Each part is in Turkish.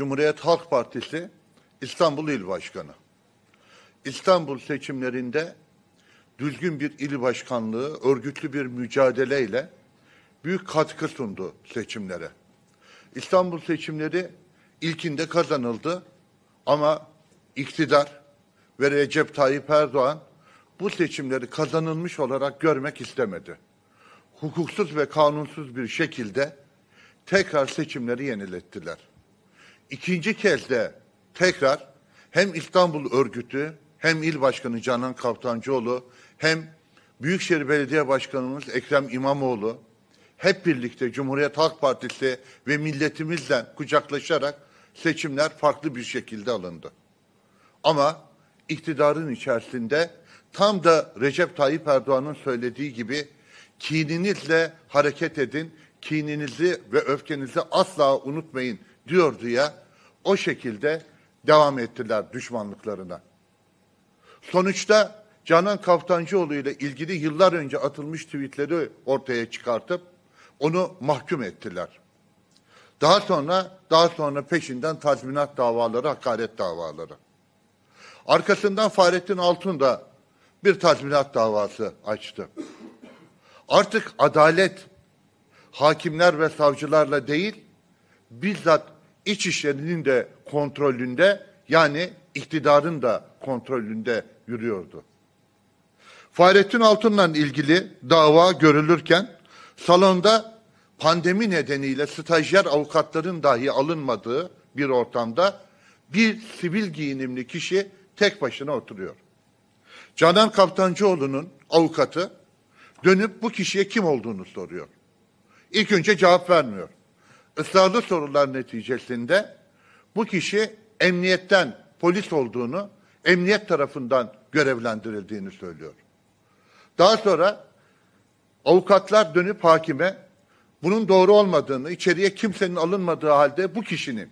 Cumhuriyet Halk Partisi İstanbul İl Başkanı. İstanbul seçimlerinde düzgün bir il başkanlığı, örgütlü bir mücadeleyle büyük katkı sundu seçimlere. İstanbul seçimleri ilkinde kazanıldı ama iktidar ve Recep Tayyip Erdoğan bu seçimleri kazanılmış olarak görmek istemedi. Hukuksuz ve kanunsuz bir şekilde tekrar seçimleri yenilettiler ikinci kez de tekrar hem İstanbul örgütü hem il başkanı Canan Kaftancıoğlu hem Büyükşehir Belediye Başkanımız Ekrem İmamoğlu hep birlikte Cumhuriyet Halk Partisi ve milletimizle kucaklaşarak seçimler farklı bir şekilde alındı. Ama iktidarın içerisinde tam da Recep Tayyip Erdoğan'ın söylediği gibi kininizle hareket edin, kininizi ve öfkenizi asla unutmayın diyordu ya. O şekilde devam ettiler düşmanlıklarına. Sonuçta Canan Kaftancıoğlu ile ilgili yıllar önce atılmış tweetleri ortaya çıkartıp onu mahkum ettiler. Daha sonra daha sonra peşinden tazminat davaları, hakaret davaları. Arkasından Fahrettin Altun da bir tazminat davası açtı. Artık adalet hakimler ve savcılarla değil, bizzat iç işlerinin de kontrolünde yani iktidarın da kontrolünde yürüyordu. Fahrettin Altun'la ilgili dava görülürken salonda pandemi nedeniyle stajyer avukatların dahi alınmadığı bir ortamda bir sivil giyinimli kişi tek başına oturuyor. Canan Kaptancıoğlu'nun avukatı dönüp bu kişiye kim olduğunu soruyor. İlk önce cevap vermiyor ısrarlı sorular neticesinde bu kişi emniyetten polis olduğunu, emniyet tarafından görevlendirildiğini söylüyor. Daha sonra avukatlar dönüp hakime bunun doğru olmadığını, içeriye kimsenin alınmadığı halde bu kişinin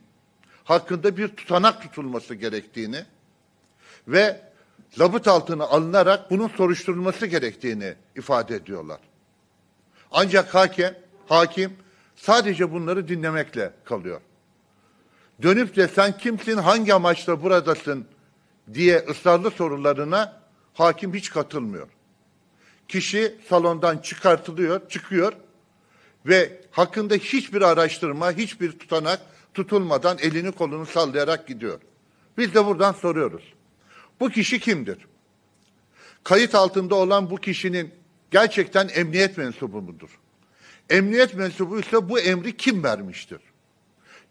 hakkında bir tutanak tutulması gerektiğini ve labıt altına alınarak bunun soruşturulması gerektiğini ifade ediyorlar. Ancak hakem, hakim sadece bunları dinlemekle kalıyor. Dönüp de sen kimsin, hangi amaçla buradasın diye ısrarlı sorularına hakim hiç katılmıyor. Kişi salondan çıkartılıyor, çıkıyor ve hakkında hiçbir araştırma, hiçbir tutanak tutulmadan elini kolunu sallayarak gidiyor. Biz de buradan soruyoruz. Bu kişi kimdir? Kayıt altında olan bu kişinin gerçekten emniyet mensubu mudur? Emniyet mensubu bu emri kim vermiştir?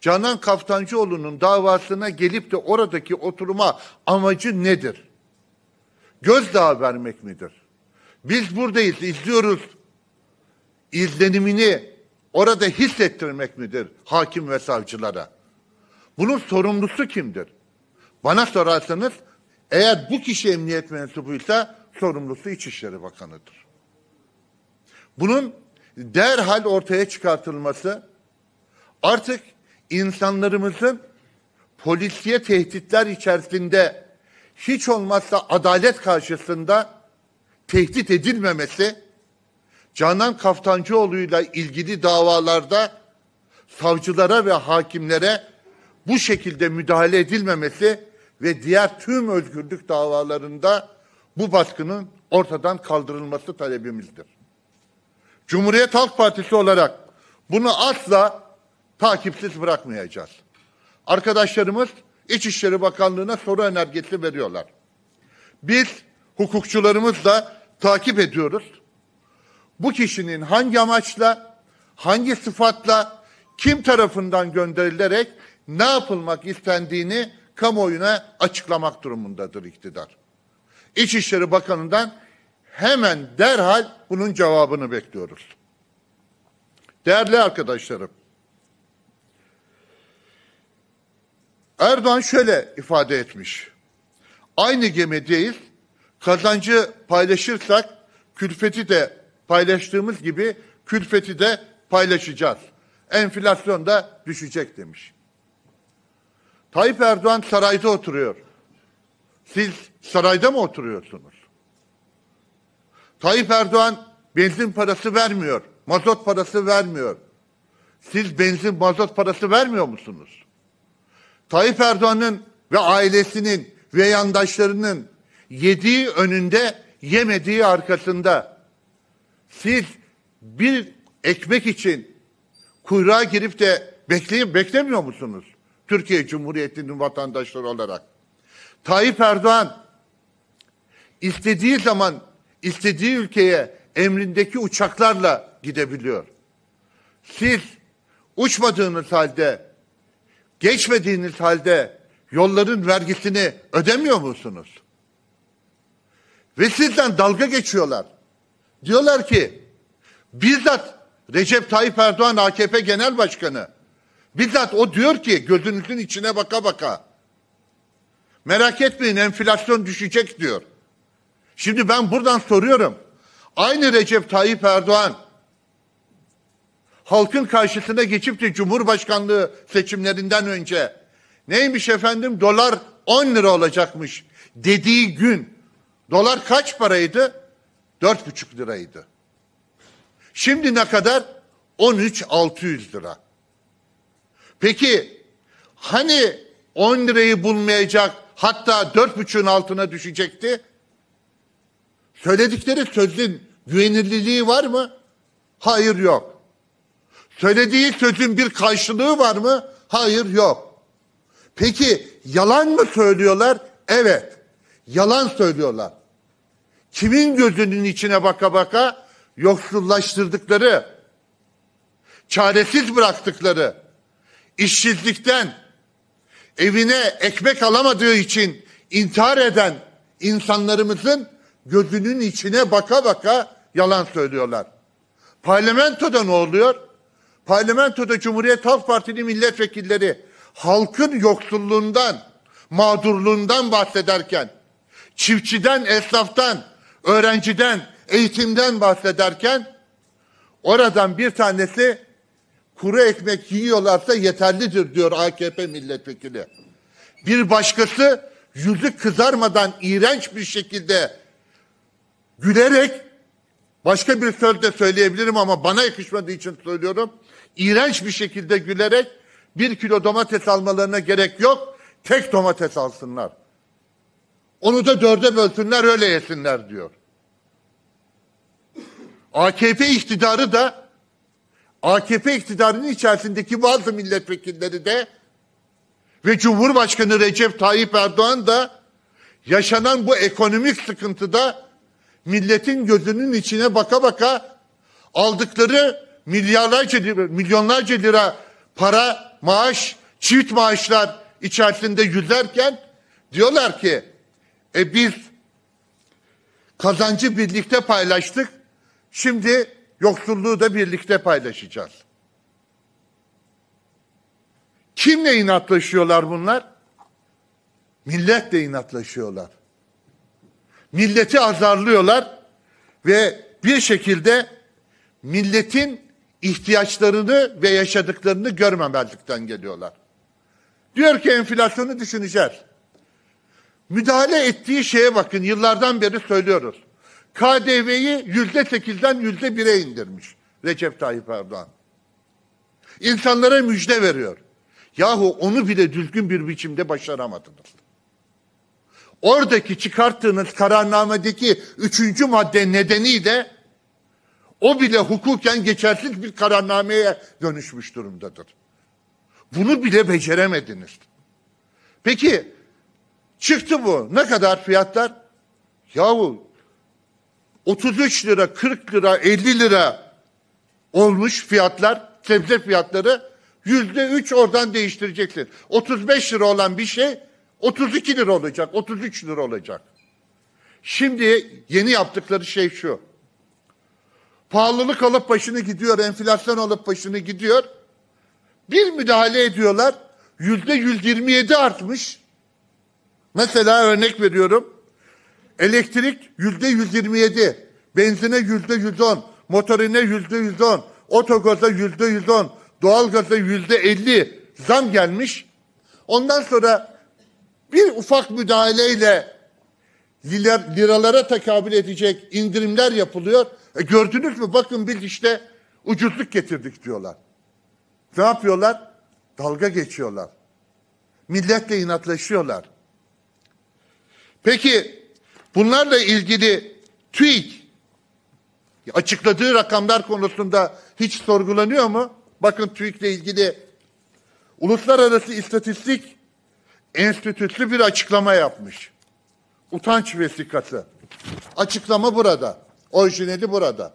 Canan Kaftancıoğlu'nun davasına gelip de oradaki oturuma amacı nedir? Gözdağı vermek midir? Biz buradayız, izliyoruz. İzlenimini orada hissettirmek midir hakim ve savcılara? Bunun sorumlusu kimdir? Bana sorarsanız eğer bu kişi emniyet mensubuysa sorumlusu İçişleri Bakanı'dır. Bunun derhal ortaya çıkartılması artık insanlarımızın polisiye tehditler içerisinde hiç olmazsa adalet karşısında tehdit edilmemesi Canan Kaftancıoğlu'yla ilgili davalarda savcılara ve hakimlere bu şekilde müdahale edilmemesi ve diğer tüm özgürlük davalarında bu baskının ortadan kaldırılması talebimizdir. Cumhuriyet Halk Partisi olarak bunu asla takipsiz bırakmayacağız. Arkadaşlarımız İçişleri Bakanlığı'na soru önergesi veriyorlar. Biz hukukçularımızla takip ediyoruz. Bu kişinin hangi amaçla, hangi sıfatla, kim tarafından gönderilerek ne yapılmak istendiğini kamuoyuna açıklamak durumundadır iktidar. İçişleri Bakanı'ndan hemen derhal bunun cevabını bekliyoruz. Değerli arkadaşlarım, Erdoğan şöyle ifade etmiş. Aynı gemi değil, kazancı paylaşırsak külfeti de paylaştığımız gibi külfeti de paylaşacağız. Enflasyon da düşecek demiş. Tayyip Erdoğan sarayda oturuyor. Siz sarayda mı oturuyorsunuz? Tayyip Erdoğan benzin parası vermiyor, mazot parası vermiyor. Siz benzin mazot parası vermiyor musunuz? Tayyip Erdoğan'ın ve ailesinin ve yandaşlarının yediği önünde, yemediği arkasında. Siz bir ekmek için kuyruğa girip de bekleyip beklemiyor musunuz? Türkiye Cumhuriyeti'nin vatandaşları olarak. Tayyip Erdoğan istediği zaman istediği ülkeye emrindeki uçaklarla gidebiliyor. Siz uçmadığınız halde, geçmediğiniz halde yolların vergisini ödemiyor musunuz? Ve sizden dalga geçiyorlar. Diyorlar ki bizzat Recep Tayyip Erdoğan AKP Genel Başkanı bizzat o diyor ki gözünüzün içine baka baka merak etmeyin enflasyon düşecek diyor. Şimdi ben buradan soruyorum. Aynı Recep Tayyip Erdoğan halkın karşısına geçip de Cumhurbaşkanlığı seçimlerinden önce neymiş efendim dolar 10 lira olacakmış dediği gün dolar kaç paraydı? 4,5 liraydı. Şimdi ne kadar? 13,600 lira. Peki hani 10 lirayı bulmayacak hatta 4,5'ün altına düşecekti? Söyledikleri sözün güvenilirliği var mı? Hayır yok. Söylediği sözün bir karşılığı var mı? Hayır yok. Peki yalan mı söylüyorlar? Evet. Yalan söylüyorlar. Kimin gözünün içine baka baka yoksullaştırdıkları, çaresiz bıraktıkları, işsizlikten, evine ekmek alamadığı için intihar eden insanlarımızın gözünün içine baka baka yalan söylüyorlar. Parlamentoda ne oluyor? Parlamentoda Cumhuriyet Halk Partili milletvekilleri halkın yoksulluğundan, mağdurluğundan bahsederken, çiftçiden, esnaftan, öğrenciden, eğitimden bahsederken oradan bir tanesi kuru ekmek yiyorlarsa yeterlidir diyor AKP milletvekili. Bir başkası yüzü kızarmadan iğrenç bir şekilde gülerek başka bir söz de söyleyebilirim ama bana yakışmadığı için söylüyorum. İğrenç bir şekilde gülerek bir kilo domates almalarına gerek yok. Tek domates alsınlar. Onu da dörde bölsünler öyle yesinler diyor. AKP iktidarı da AKP iktidarının içerisindeki bazı milletvekilleri de ve Cumhurbaşkanı Recep Tayyip Erdoğan da yaşanan bu ekonomik sıkıntıda milletin gözünün içine baka baka aldıkları milyarlarca milyonlarca lira para, maaş, çift maaşlar içerisinde yüzerken diyorlar ki e biz kazancı birlikte paylaştık. Şimdi yoksulluğu da birlikte paylaşacağız. Kimle inatlaşıyorlar bunlar? Milletle inatlaşıyorlar milleti azarlıyorlar ve bir şekilde milletin ihtiyaçlarını ve yaşadıklarını görmemezlikten geliyorlar. Diyor ki enflasyonu düşüneceğiz. Müdahale ettiği şeye bakın yıllardan beri söylüyoruz. KDV'yi yüzde sekizden yüzde bire indirmiş Recep Tayyip Erdoğan. İnsanlara müjde veriyor. Yahu onu bile düzgün bir biçimde başaramadınız oradaki çıkarttığınız kararnamedeki üçüncü madde nedeni de o bile hukuken geçersiz bir kararnameye dönüşmüş durumdadır. Bunu bile beceremediniz. Peki çıktı bu. Ne kadar fiyatlar? Yahu 33 lira, 40 lira, 50 lira olmuş fiyatlar, sebze fiyatları yüzde üç oradan değiştireceksin. 35 lira olan bir şey 32 lira olacak, 33 lira olacak. Şimdi yeni yaptıkları şey şu. Pahalılık alıp başını gidiyor, enflasyon alıp başını gidiyor. Bir müdahale ediyorlar. Yüzde 127 artmış. Mesela örnek veriyorum. Elektrik yüzde 127, benzine yüzde 110, motorine yüzde 110, otogaza yüzde 110, doğalgaza yüzde 50 zam gelmiş. Ondan sonra bir ufak müdahaleyle liralara tekabül edecek indirimler yapılıyor. E gördünüz mü bakın biz işte ucuzluk getirdik diyorlar. Ne yapıyorlar? Dalga geçiyorlar. Milletle inatlaşıyorlar. Peki bunlarla ilgili TÜİK açıkladığı rakamlar konusunda hiç sorgulanıyor mu? Bakın TÜİK ile ilgili Uluslararası İstatistik enstitütlü bir açıklama yapmış. Utanç vesikası. Açıklama burada. Orijinali burada.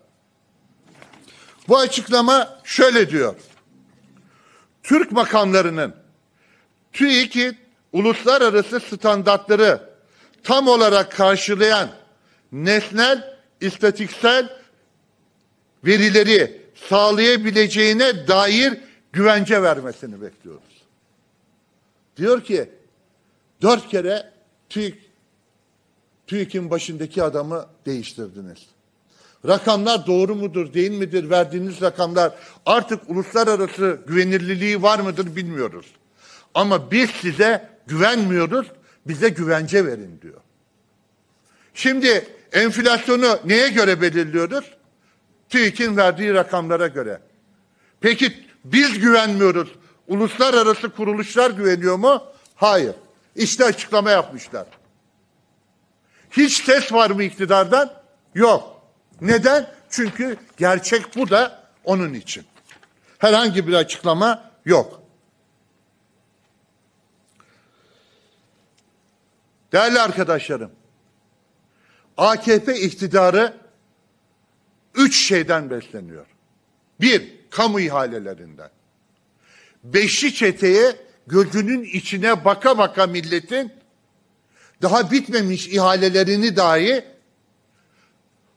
Bu açıklama şöyle diyor. Türk makamlarının TÜİK'in uluslararası standartları tam olarak karşılayan nesnel, istatiksel verileri sağlayabileceğine dair güvence vermesini bekliyoruz. Diyor ki Dört kere TÜİK, TÜİK'in başındaki adamı değiştirdiniz. Rakamlar doğru mudur, değil midir? Verdiğiniz rakamlar artık uluslararası güvenirliliği var mıdır bilmiyoruz. Ama biz size güvenmiyoruz, bize güvence verin diyor. Şimdi enflasyonu neye göre belirliyoruz? TÜİK'in verdiği rakamlara göre. Peki biz güvenmiyoruz. Uluslararası kuruluşlar güveniyor mu? Hayır. İşte açıklama yapmışlar. Hiç ses var mı iktidardan? Yok. Neden? Çünkü gerçek bu da onun için. Herhangi bir açıklama yok. Değerli arkadaşlarım, AKP iktidarı üç şeyden besleniyor. Bir, kamu ihalelerinden. Beşli çeteye gözünün içine baka baka milletin daha bitmemiş ihalelerini dahi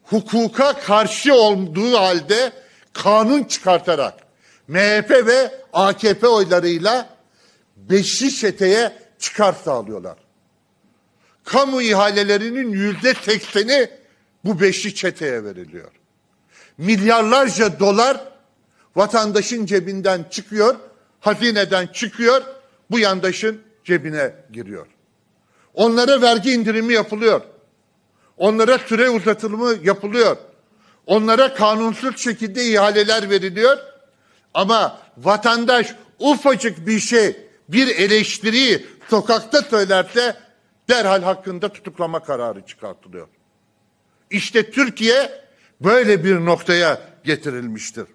hukuka karşı olduğu halde kanun çıkartarak MHP ve AKP oylarıyla beşi çeteye çıkar sağlıyorlar. Kamu ihalelerinin yüzde sekseni bu beşi çeteye veriliyor. Milyarlarca dolar vatandaşın cebinden çıkıyor, hazineden çıkıyor bu yandaşın cebine giriyor. Onlara vergi indirimi yapılıyor. Onlara süre uzatılımı yapılıyor. Onlara kanunsuz şekilde ihaleler veriliyor. Ama vatandaş ufacık bir şey, bir eleştiri sokakta söylerse derhal hakkında tutuklama kararı çıkartılıyor. İşte Türkiye böyle bir noktaya getirilmiştir.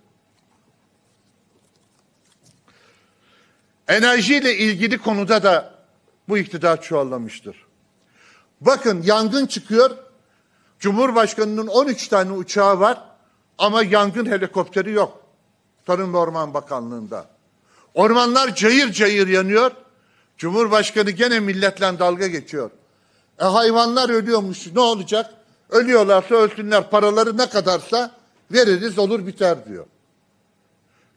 Enerjiyle ilgili konuda da bu iktidar çuvallamıştır. Bakın yangın çıkıyor. Cumhurbaşkanının 13 tane uçağı var ama yangın helikopteri yok. Tarım ve Orman Bakanlığı'nda. Ormanlar cayır cayır yanıyor. Cumhurbaşkanı gene milletle dalga geçiyor. E hayvanlar ölüyormuş ne olacak? Ölüyorlarsa ölsünler paraları ne kadarsa veririz olur biter diyor.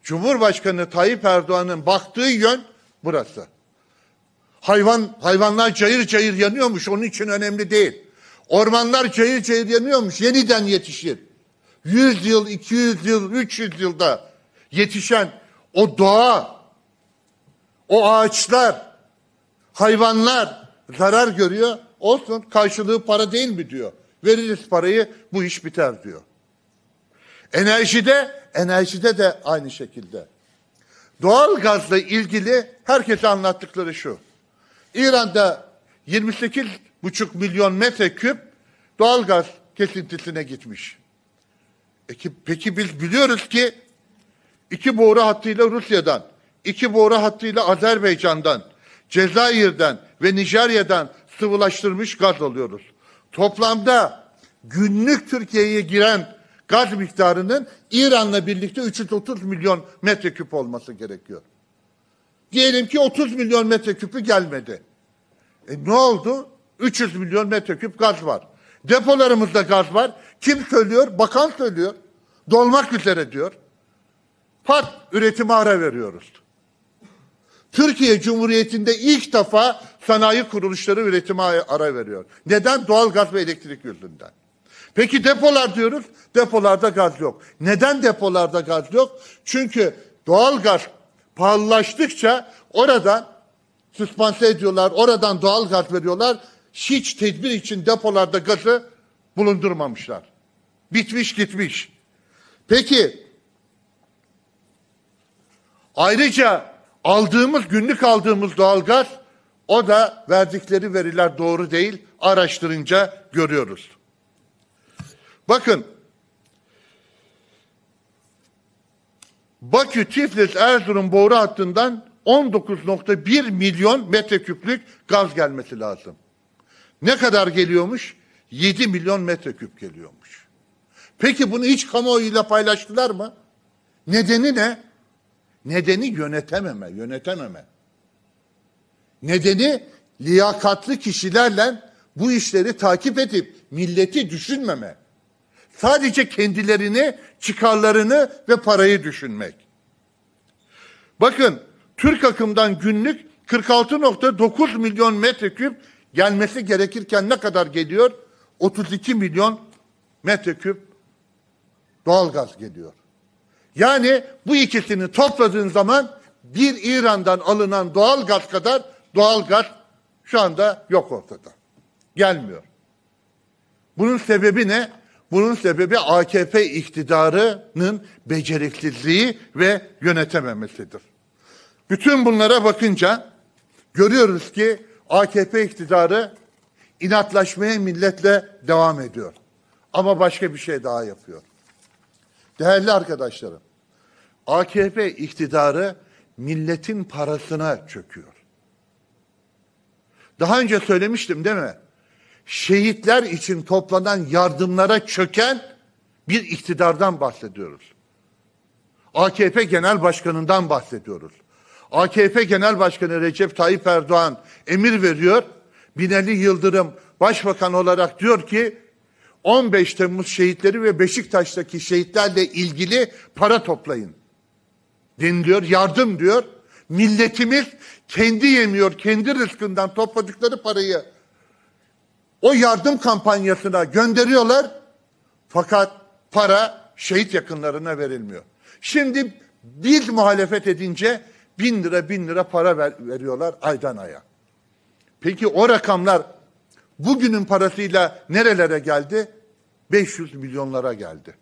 Cumhurbaşkanı Tayyip Erdoğan'ın baktığı yön burası. Hayvan hayvanlar cayır cayır yanıyormuş onun için önemli değil. Ormanlar cayır cayır yanıyormuş yeniden yetişir. 100 yıl, 200 yıl, 300 yılda yetişen o doğa, o ağaçlar, hayvanlar zarar görüyor. Olsun karşılığı para değil mi diyor. Veririz parayı bu iş biter diyor. Enerjide, enerjide de aynı şekilde. Doğal gazla ilgili herkese anlattıkları şu. İran'da 28,5 milyon metreküp doğal gaz kesintisine gitmiş. Peki, peki biz biliyoruz ki iki boru hattıyla Rusya'dan, iki boru hattıyla Azerbaycan'dan, Cezayir'den ve Nijerya'dan sıvılaştırmış gaz alıyoruz. Toplamda günlük Türkiye'ye giren gaz miktarının İran'la birlikte 330 milyon metreküp olması gerekiyor. Diyelim ki 30 milyon metreküpü gelmedi. E ne oldu? 300 milyon metreküp gaz var. Depolarımızda gaz var. Kim söylüyor? Bakan söylüyor. Dolmak üzere diyor. Pat üretime ara veriyoruz. Türkiye Cumhuriyeti'nde ilk defa sanayi kuruluşları üretime ara veriyor. Neden? Doğal gaz ve elektrik yüzünden. Peki depolar diyoruz. Depolarda gaz yok. Neden depolarda gaz yok? Çünkü doğal gaz pahalılaştıkça oradan süspanse ediyorlar. Oradan doğal gaz veriyorlar. Hiç tedbir için depolarda gazı bulundurmamışlar. Bitmiş gitmiş. Peki ayrıca aldığımız günlük aldığımız doğal gaz, o da verdikleri veriler doğru değil araştırınca görüyoruz. Bakın Bakü Tiflis Erzurum boru hattından 19.1 milyon metreküplük gaz gelmesi lazım. Ne kadar geliyormuş? 7 milyon metreküp geliyormuş. Peki bunu hiç kamuoyuyla paylaştılar mı? Nedeni ne? Nedeni yönetememe, yönetememe. Nedeni liyakatlı kişilerle bu işleri takip edip milleti düşünmeme. Sadece kendilerini, çıkarlarını ve parayı düşünmek. Bakın Türk akımdan günlük 46.9 milyon metreküp gelmesi gerekirken ne kadar geliyor? 32 milyon metreküp doğalgaz geliyor. Yani bu ikisini topladığın zaman bir İran'dan alınan doğal gaz kadar doğal gaz şu anda yok ortada. Gelmiyor. Bunun sebebi ne? Bunun sebebi AKP iktidarının becerikliliği ve yönetememesidir. Bütün bunlara bakınca görüyoruz ki AKP iktidarı inatlaşmaya milletle devam ediyor. Ama başka bir şey daha yapıyor. Değerli arkadaşlarım, AKP iktidarı milletin parasına çöküyor. Daha önce söylemiştim değil mi? şehitler için toplanan yardımlara çöken bir iktidardan bahsediyoruz. AKP Genel Başkanı'ndan bahsediyoruz. AKP Genel Başkanı Recep Tayyip Erdoğan emir veriyor. Binali Yıldırım başbakan olarak diyor ki 15 Temmuz şehitleri ve Beşiktaş'taki şehitlerle ilgili para toplayın. Deniliyor, yardım diyor. Milletimiz kendi yemiyor, kendi rızkından topladıkları parayı o yardım kampanyasına gönderiyorlar. Fakat para şehit yakınlarına verilmiyor. Şimdi biz muhalefet edince bin lira bin lira para ver, veriyorlar aydan aya. Peki o rakamlar bugünün parasıyla nerelere geldi? 500 milyonlara geldi.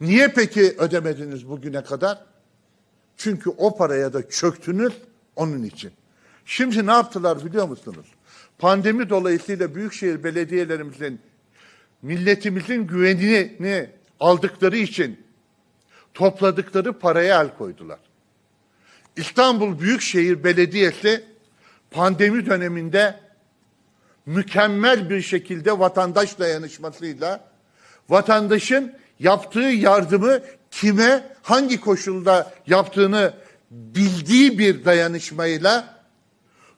Niye peki ödemediniz bugüne kadar? Çünkü o paraya da çöktünüz onun için. Şimdi ne yaptılar biliyor musunuz? pandemi dolayısıyla büyükşehir belediyelerimizin milletimizin güvenini aldıkları için topladıkları paraya el koydular. İstanbul Büyükşehir Belediyesi pandemi döneminde mükemmel bir şekilde vatandaş dayanışmasıyla vatandaşın yaptığı yardımı kime hangi koşulda yaptığını bildiği bir dayanışmayla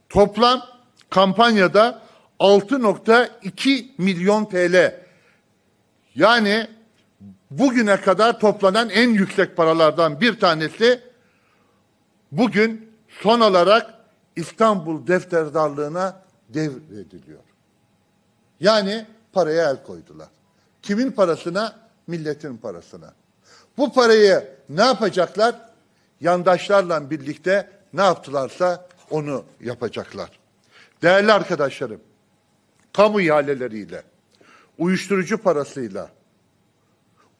toplam kampanyada 6.2 milyon TL. Yani bugüne kadar toplanan en yüksek paralardan bir tanesi bugün son olarak İstanbul defterdarlığına devrediliyor. Yani paraya el koydular. Kimin parasına? Milletin parasına. Bu parayı ne yapacaklar? Yandaşlarla birlikte ne yaptılarsa onu yapacaklar. Değerli arkadaşlarım, kamu ihaleleriyle, uyuşturucu parasıyla,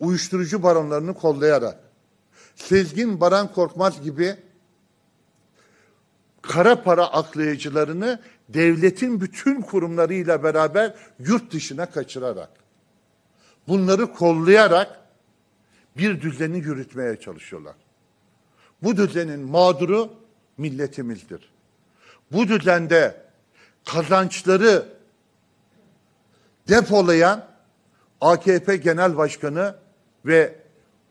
uyuşturucu baronlarını kollayarak, Sezgin Baran Korkmaz gibi kara para aklayıcılarını devletin bütün kurumlarıyla beraber yurt dışına kaçırarak, bunları kollayarak bir düzeni yürütmeye çalışıyorlar. Bu düzenin mağduru milletimizdir. Bu düzende kazançları depolayan AKP Genel Başkanı ve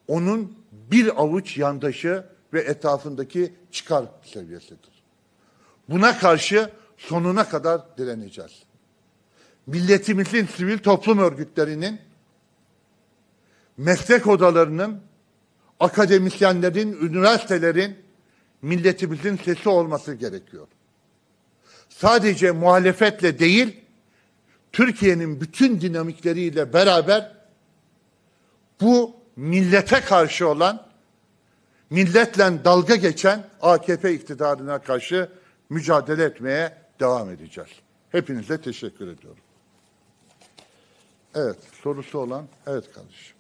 onun bir avuç yandaşı ve etrafındaki çıkar seviyesidir. Buna karşı sonuna kadar direneceğiz. Milletimizin sivil toplum örgütlerinin, meslek odalarının, akademisyenlerin, üniversitelerin milletimizin sesi olması gerekiyor sadece muhalefetle değil, Türkiye'nin bütün dinamikleriyle beraber bu millete karşı olan, milletle dalga geçen AKP iktidarına karşı mücadele etmeye devam edeceğiz. Hepinize teşekkür ediyorum. Evet, sorusu olan, evet kardeşim.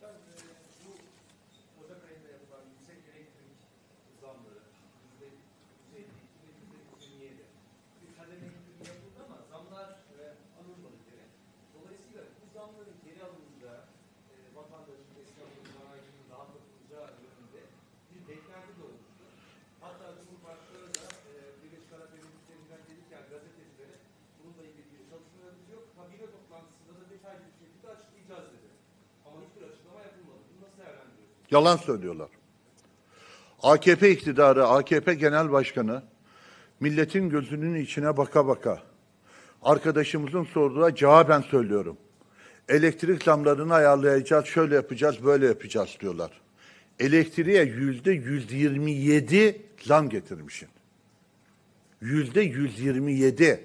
Yalan söylüyorlar. AKP iktidarı, AKP Genel Başkanı milletin gözünün içine baka baka arkadaşımızın sorduğuna cevaben söylüyorum. Elektrik zamlarını ayarlayacağız, şöyle yapacağız, böyle yapacağız diyorlar. Elektriğe yüzde yüz yirmi yedi zam getirmişsin. Yüzde yüz yirmi yedi,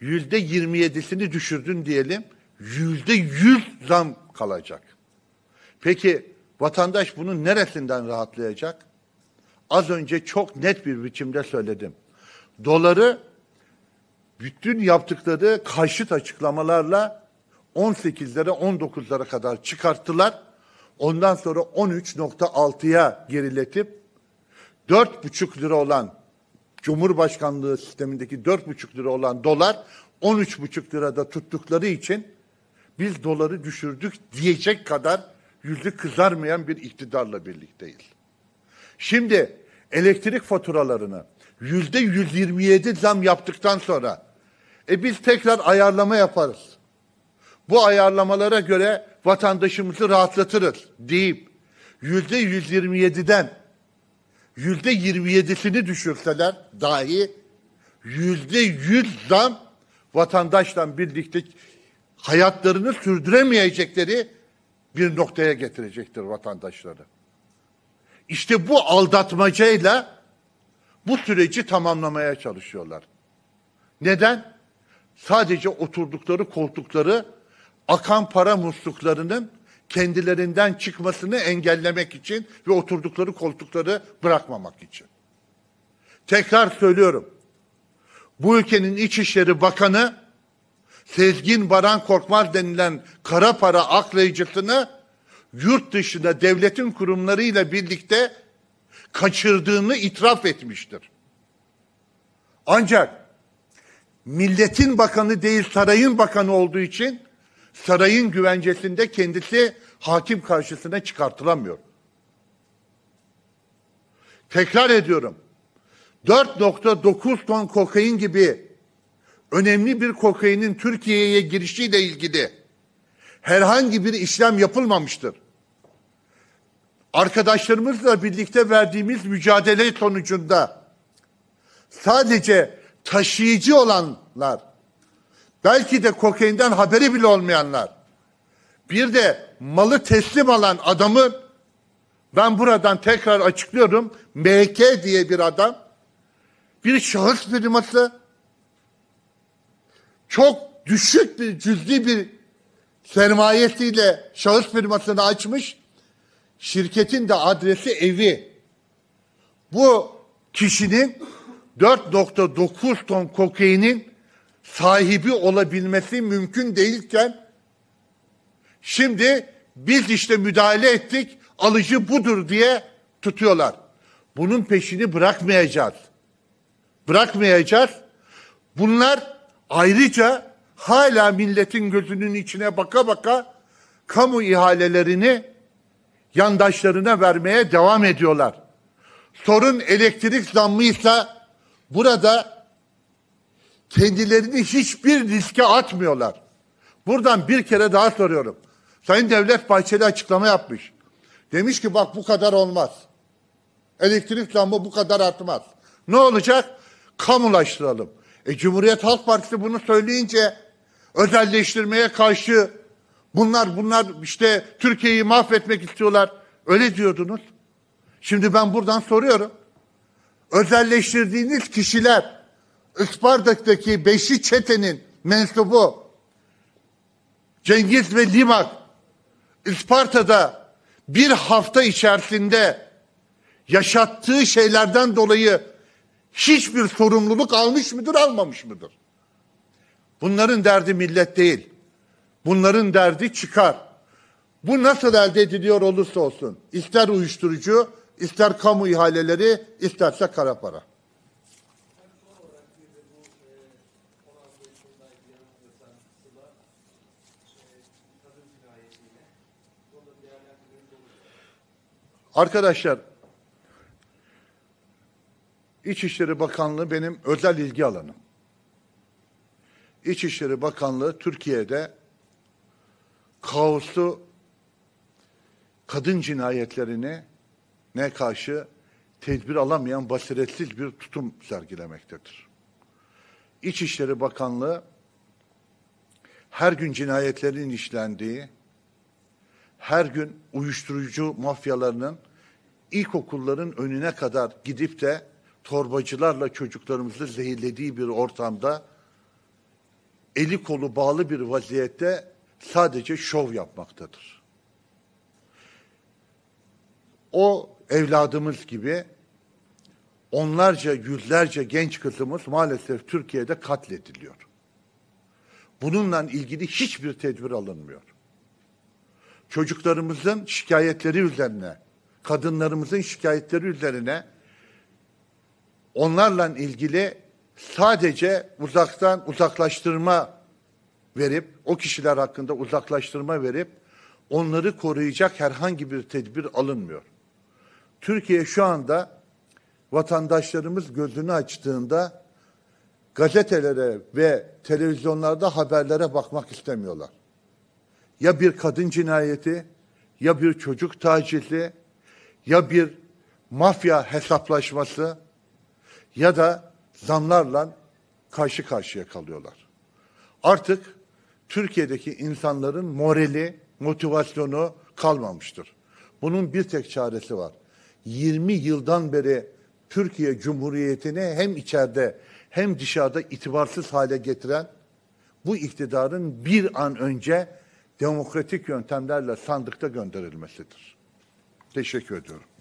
Yüzde yirmi yedisini düşürdün diyelim. Yüzde yüz zam kalacak. Peki Vatandaş bunun neresinden rahatlayacak? Az önce çok net bir biçimde söyledim. Doları bütün yaptıkları karşıt açıklamalarla 18'lere 19'lara kadar çıkarttılar. Ondan sonra 13.6'ya geriletip 4,5 lira olan Cumhurbaşkanlığı sistemindeki 4,5 lira olan dolar 13,5 lirada tuttukları için biz doları düşürdük diyecek kadar yüzü kızarmayan bir iktidarla birlikteyiz. Şimdi elektrik faturalarını yüzde 127 zam yaptıktan sonra e biz tekrar ayarlama yaparız. Bu ayarlamalara göre vatandaşımızı rahatlatırız deyip yüzde 127'den yüzde 27'sini düşürseler dahi yüzde 100 zam vatandaşla birlikte hayatlarını sürdüremeyecekleri bir noktaya getirecektir vatandaşları. İşte bu aldatmacayla bu süreci tamamlamaya çalışıyorlar. Neden? Sadece oturdukları koltukları akan para musluklarının kendilerinden çıkmasını engellemek için ve oturdukları koltukları bırakmamak için. Tekrar söylüyorum. Bu ülkenin İçişleri Bakanı Sezgin Baran Korkmaz denilen kara para aklayıcısını yurt dışında devletin kurumlarıyla birlikte kaçırdığını itiraf etmiştir. Ancak milletin bakanı değil sarayın bakanı olduğu için sarayın güvencesinde kendisi hakim karşısına çıkartılamıyor. Tekrar ediyorum. 4.9 ton kokain gibi önemli bir kokainin Türkiye'ye girişiyle ilgili herhangi bir işlem yapılmamıştır. Arkadaşlarımızla birlikte verdiğimiz mücadele sonucunda sadece taşıyıcı olanlar, belki de kokainden haberi bile olmayanlar, bir de malı teslim alan adamı ben buradan tekrar açıklıyorum. MK diye bir adam bir şahıs firması çok düşük bir cüzdi bir sermayesiyle şahıs firmasını açmış. Şirketin de adresi evi. Bu kişinin 4.9 ton kokainin sahibi olabilmesi mümkün değilken şimdi biz işte müdahale ettik alıcı budur diye tutuyorlar. Bunun peşini bırakmayacağız. Bırakmayacağız. Bunlar Ayrıca hala milletin gözünün içine baka baka kamu ihalelerini yandaşlarına vermeye devam ediyorlar. Sorun elektrik zammıysa burada kendilerini hiçbir riske atmıyorlar. Buradan bir kere daha soruyorum. Sayın Devlet Bahçeli açıklama yapmış. Demiş ki bak bu kadar olmaz. Elektrik zammı bu kadar artmaz. Ne olacak? Kamulaştıralım. E Cumhuriyet Halk Partisi bunu söyleyince özelleştirmeye karşı bunlar bunlar işte Türkiye'yi mahvetmek istiyorlar. Öyle diyordunuz. Şimdi ben buradan soruyorum. Özelleştirdiğiniz kişiler Ispartak'taki Beşi Çete'nin mensubu Cengiz ve Limak Isparta'da bir hafta içerisinde yaşattığı şeylerden dolayı hiçbir sorumluluk almış mıdır, almamış mıdır? Bunların derdi millet değil. Bunların derdi çıkar. Bu nasıl elde ediliyor olursa olsun. ister uyuşturucu, ister kamu ihaleleri, isterse kara para. Arkadaşlar İçişleri Bakanlığı benim özel ilgi alanım. İçişleri Bakanlığı Türkiye'de kaoslu kadın cinayetlerini ne karşı tedbir alamayan basiretsiz bir tutum sergilemektedir. İçişleri Bakanlığı her gün cinayetlerin işlendiği, her gün uyuşturucu mafyalarının ilkokulların önüne kadar gidip de torbacılarla çocuklarımızı zehirlediği bir ortamda eli kolu bağlı bir vaziyette sadece şov yapmaktadır. O evladımız gibi onlarca, yüzlerce genç kızımız maalesef Türkiye'de katlediliyor. Bununla ilgili hiçbir tedbir alınmıyor. Çocuklarımızın şikayetleri üzerine, kadınlarımızın şikayetleri üzerine onlarla ilgili sadece uzaktan uzaklaştırma verip o kişiler hakkında uzaklaştırma verip onları koruyacak herhangi bir tedbir alınmıyor. Türkiye şu anda vatandaşlarımız gözünü açtığında gazetelere ve televizyonlarda haberlere bakmak istemiyorlar. Ya bir kadın cinayeti, ya bir çocuk tacizi, ya bir mafya hesaplaşması, ya da zamlarla karşı karşıya kalıyorlar. Artık Türkiye'deki insanların morali, motivasyonu kalmamıştır. Bunun bir tek çaresi var. 20 yıldan beri Türkiye Cumhuriyeti'ni hem içeride hem dışarıda itibarsız hale getiren bu iktidarın bir an önce demokratik yöntemlerle sandıkta gönderilmesidir. Teşekkür ediyorum.